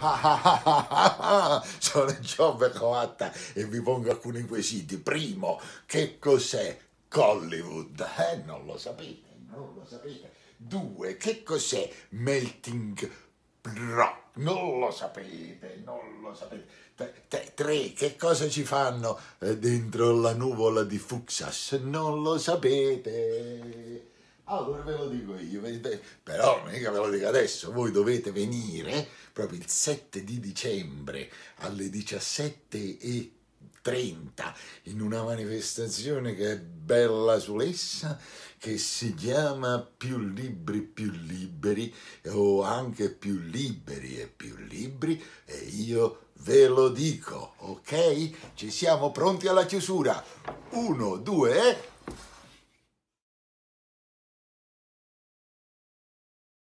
Sono Giove Coatta e vi pongo alcuni quesiti. Primo, che cos'è Collywood? Eh, non lo sapete, non lo sapete. Due, che cos'è Melting Rock? Non lo sapete, non lo sapete. tre, che cosa ci fanno eh, dentro la nuvola di Fuxas? Non lo sapete. Allora ah, ve lo dico io, però mica ve lo dico adesso, voi dovete venire proprio il 7 di dicembre alle 17.30 in una manifestazione che è bella sulessa, che si chiama Più libri più liberi o anche più liberi e più libri e io ve lo dico, ok? Ci siamo pronti alla chiusura. Uno, due tre.